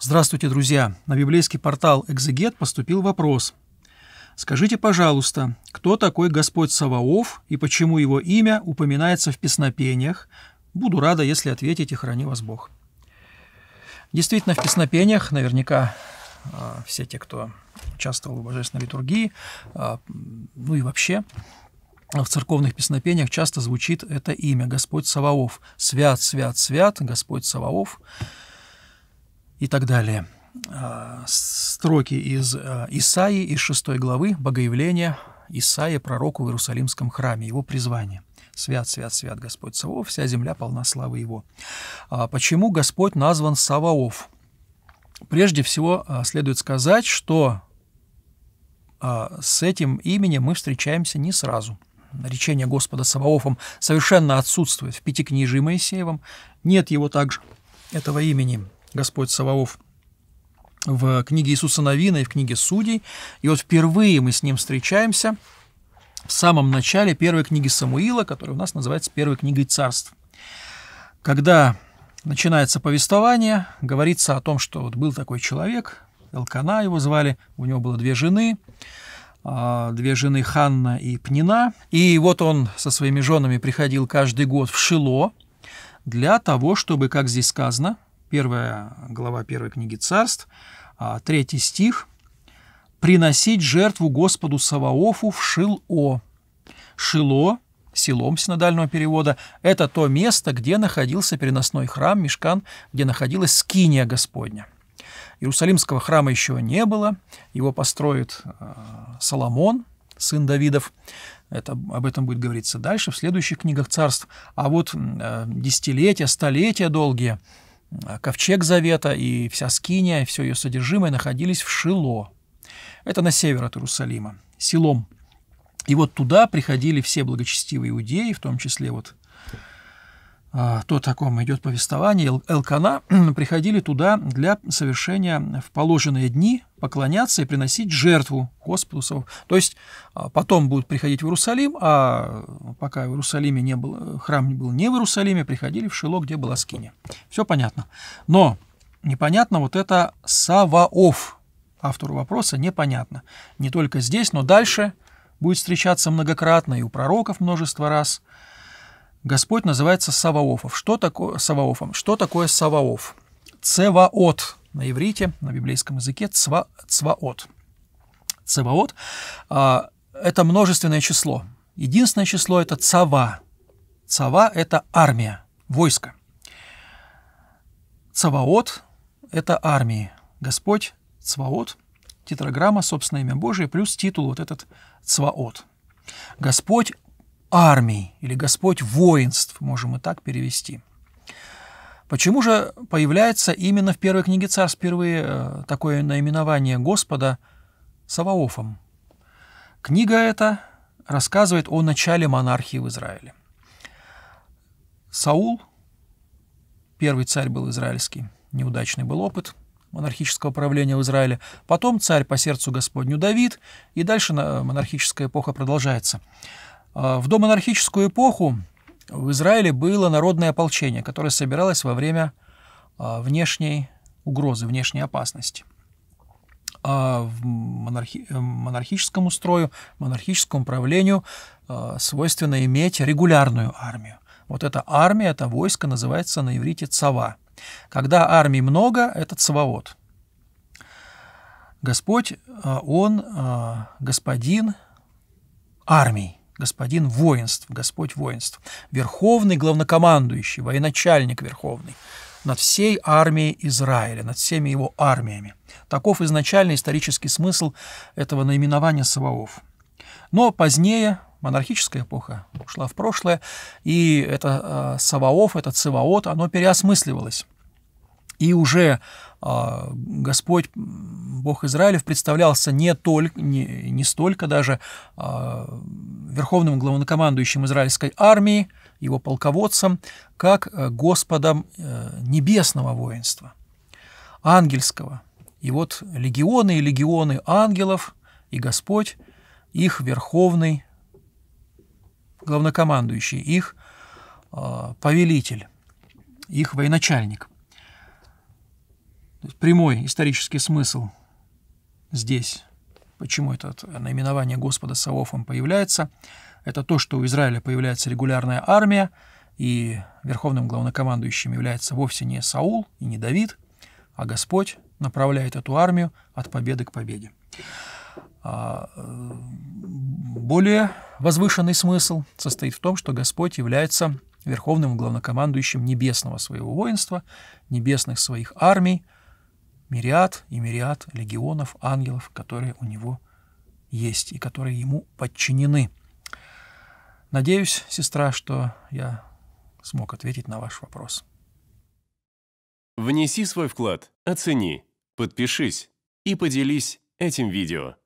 Здравствуйте, друзья! На библейский портал «Экзегет» поступил вопрос. Скажите, пожалуйста, кто такой Господь Саваоф и почему его имя упоминается в песнопениях? Буду рада, если ответите «Храни вас Бог». Действительно, в песнопениях наверняка а, все те, кто участвовал в божественной литургии, а, ну и вообще в церковных песнопениях часто звучит это имя Господь Саваоф. «Свят, свят, свят, Господь Саваоф» и так далее. А, строки из а, Исаии, из 6 главы Богоявления Исаия, пророку в Иерусалимском храме, его призвание. «Свят, свят, свят Господь Саваоф, вся земля полна славы Его». А, Почему Господь назван Саваоф? Прежде всего, следует сказать, что с этим именем мы встречаемся не сразу – речение Господа Саваофом совершенно отсутствует в Пятикнижии Моисеевом, нет его также, этого имени Господь Саваоф в книге Иисуса Новина и в книге Судей. И вот впервые мы с ним встречаемся в самом начале первой книги Самуила, которая у нас называется первой книгой царств. Когда начинается повествование, говорится о том, что вот был такой человек, Элкана его звали, у него было две жены, а, две жены Ханна и Пнина. И вот он со своими женами приходил каждый год в Шило для того, чтобы, как здесь сказано, первая глава первой книги царств, а, третий стих, «приносить жертву Господу Саваофу в Шило». Шило, селом синодального перевода, это то место, где находился переносной храм Мешкан, где находилась скиния Господня. Иерусалимского храма еще не было, его построит а, Соломон, сын Давидов. Это, об этом будет говориться дальше, в следующих книгах царств. А вот э, десятилетия, столетия долгие – Э, ковчег Завета и вся Скиния, все ее содержимое находились в Шило. Это на север от Иерусалима, селом. И вот туда приходили все благочестивые иудеи, в том числе вот а, то, о ком идет повествование, Элкана приходили туда для совершения в положенные дни поклоняться и приносить жертву Господу. То есть а, потом будут приходить в Иерусалим, а пока в Иерусалиме не был, храм был не в Иерусалиме, приходили в Шило, где была скиня. Все понятно. Но непонятно вот это Саваоф. Автору вопроса непонятно. Не только здесь, но дальше будет встречаться многократно и у пророков множество раз – Господь называется Саваофов. Что такое Саваофом? Что такое Саваоф? Цеваот на иврите, на библейском языке цва, цваот. Цеваот а, это множественное число. Единственное число – это цава. Цава – это армия, войско. Цаваот – это армии. Господь Цваот, тетраграмма, собственное имя Божие, плюс титул вот этот Цваот. Господь армий или Господь воинств, можем и так перевести. Почему же появляется именно в первой книге царств впервые э, такое наименование Господа Саваофом? Книга эта рассказывает о начале монархии в Израиле. Саул, первый царь был израильский, неудачный был опыт монархического правления в Израиле, потом царь по сердцу Господню Давид, и дальше э, монархическая эпоха продолжается – а, в домонархическую эпоху в Израиле было народное ополчение, которое собиралось во время а, внешней угрозы, внешней опасности. А в монархи... Э, монархическому строю, монархическому правлению а, свойственно иметь регулярную армию. Вот эта армия, это войско называется на иврите цава. Когда армии много, это цаваот. Господь, Он господин армий господин воинств, Господь воинств, верховный главнокомандующий, военачальник верховный над всей армией Израиля, над всеми его армиями. Таков изначальный исторический смысл этого наименования Саваоф. Но позднее монархическая эпоха ушла в прошлое, и это э, Саваоф, это Циваот, оно переосмысливалось. И уже а, Господь, Бог Израилев, представлялся не, только, не, не столько даже а, верховным главнокомандующим израильской армии, его полководцем, как э, Господом э, небесного воинства, ангельского. И вот легионы и легионы ангелов и Господь, их верховный главнокомандующий, их а, повелитель, их военачальник. Прямой исторический смысл здесь, почему это наименование Господа Савофом появляется, это то, что у Израиля появляется регулярная армия, и верховным главнокомандующим является вовсе не Саул и не Давид, а Господь направляет эту армию от победы к победе. А, э, более возвышенный смысл состоит в том, что Господь является верховным главнокомандующим небесного своего воинства, небесных своих армий – мириад и мириад легионов ангелов, которые у него есть и которые ему подчинены. Надеюсь, сестра, что я смог ответить на ваш вопрос. Внеси свой вклад, оцени, подпишись и поделись этим видео.